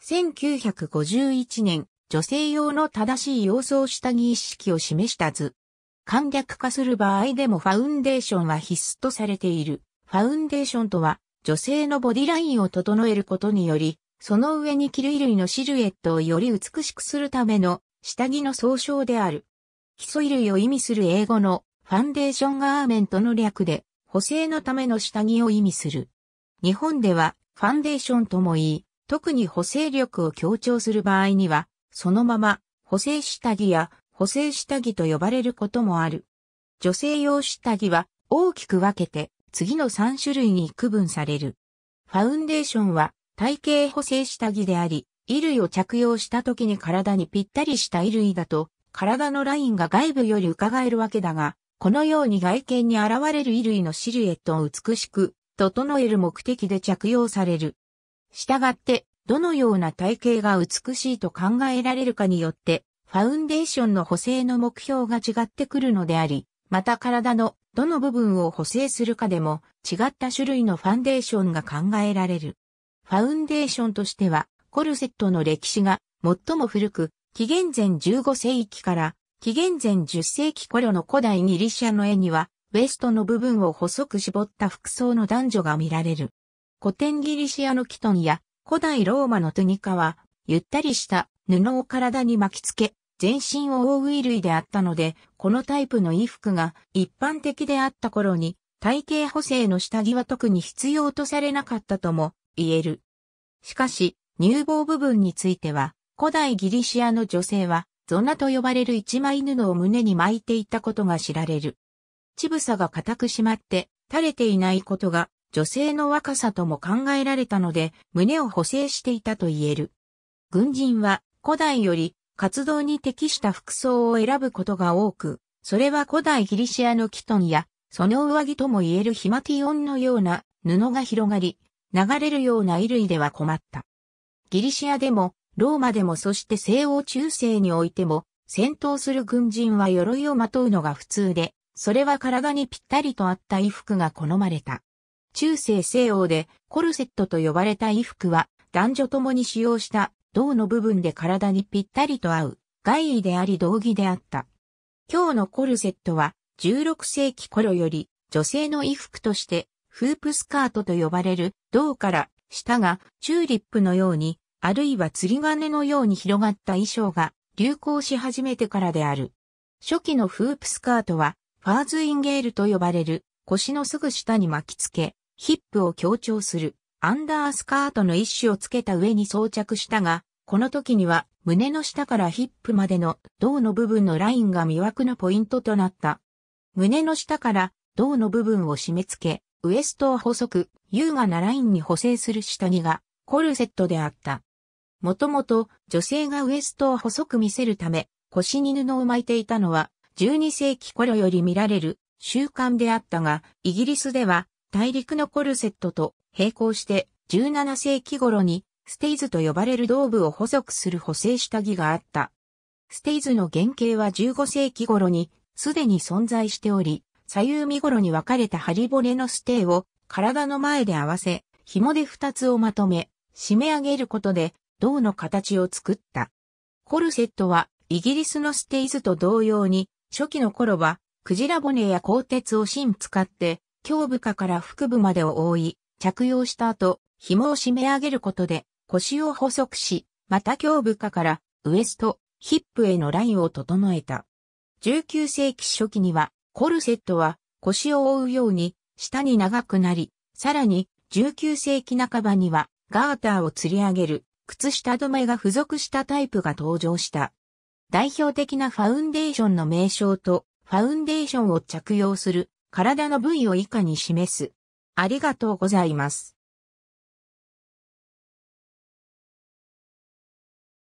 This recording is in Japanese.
1951年、女性用の正しい様相下着意識を示した図。簡略化する場合でもファウンデーションは必須とされている。ファウンデーションとは、女性のボディラインを整えることにより、その上に着る衣類のシルエットをより美しくするための下着の総称である。基礎衣類を意味する英語のファンデーションガーメントの略で、補正のための下着を意味する。日本ではファンデーションとも言い、特に補正力を強調する場合には、そのまま補正下着や補正下着と呼ばれることもある。女性用下着は大きく分けて次の3種類に区分される。ファウンデーションは体型補正下着であり、衣類を着用した時に体にぴったりした衣類だと、体のラインが外部より伺えるわけだが、このように外見に現れる衣類のシルエットを美しく、整える目的で着用される。従って、どのような体型が美しいと考えられるかによって、ファウンデーションの補正の目標が違ってくるのであり、また体のどの部分を補正するかでも違った種類のファンデーションが考えられる。ファウンデーションとしては、コルセットの歴史が最も古く、紀元前15世紀から紀元前10世紀頃の古代ギリシャの絵には、ウエストの部分を細く絞った服装の男女が見られる。古典ギリシアのキトンや古代ローマのトゥニカは、ゆったりした布を体に巻きつけ、全身を覆う衣類であったので、このタイプの衣服が一般的であった頃に、体型補正の下着は特に必要とされなかったとも言える。しかし、乳房部分については、古代ギリシアの女性は、ゾナと呼ばれる一枚布を胸に巻いていたことが知られる。乳房が固く締まって、垂れていないことが女性の若さとも考えられたので、胸を補正していたと言える。軍人は古代より活動に適した服装を選ぶことが多く、それは古代ギリシアのキトンや、その上着とも言えるヒマティオンのような布が広がり、流れるような衣類では困った。ギリシアでも、ローマでもそして西欧中世においても、戦闘する軍人は鎧をまとうのが普通で、それは体にぴったりと合った衣服が好まれた。中世西欧でコルセットと呼ばれた衣服は男女ともに使用した銅の部分で体にぴったりと合う外衣であり道着であった。今日のコルセットは16世紀頃より女性の衣服としてフープスカートと呼ばれる銅から下がチューリップのようにあるいは釣り鐘のように広がった衣装が流行し始めてからである。初期のフープスカートはファーズインゲールと呼ばれる腰のすぐ下に巻きつけ、ヒップを強調するアンダースカートの一種をつけた上に装着したが、この時には胸の下からヒップまでの胴の部分のラインが魅惑のポイントとなった。胸の下から胴の部分を締め付け、ウエストを細く、優雅なラインに補正する下着がコルセットであった。もともと女性がウエストを細く見せるため腰に布を巻いていたのは12世紀頃より見られる習慣であったが、イギリスでは大陸のコルセットと並行して17世紀頃にステイズと呼ばれる胴部を細くする補正下着があった。ステイズの原型は15世紀頃にすでに存在しており、左右見頃に分かれた針骨のステイを体の前で合わせ、紐で2つをまとめ、締め上げることで胴の形を作った。コルセットはイギリスのステイズと同様に初期の頃はクジラ骨や鋼鉄を芯使って胸部下から腹部までを覆い、着用した後、紐を締め上げることで腰を細くし、また胸部下からウエスト、ヒップへのラインを整えた。19世紀初期にはコルセットは腰を覆うように下に長くなり、さらに19世紀半ばにはガーターを吊り上げる靴下止めが付属したタイプが登場した。代表的なファウンデーションの名称とファウンデーションを着用する体の部位を以下に示す。ありがとうございます。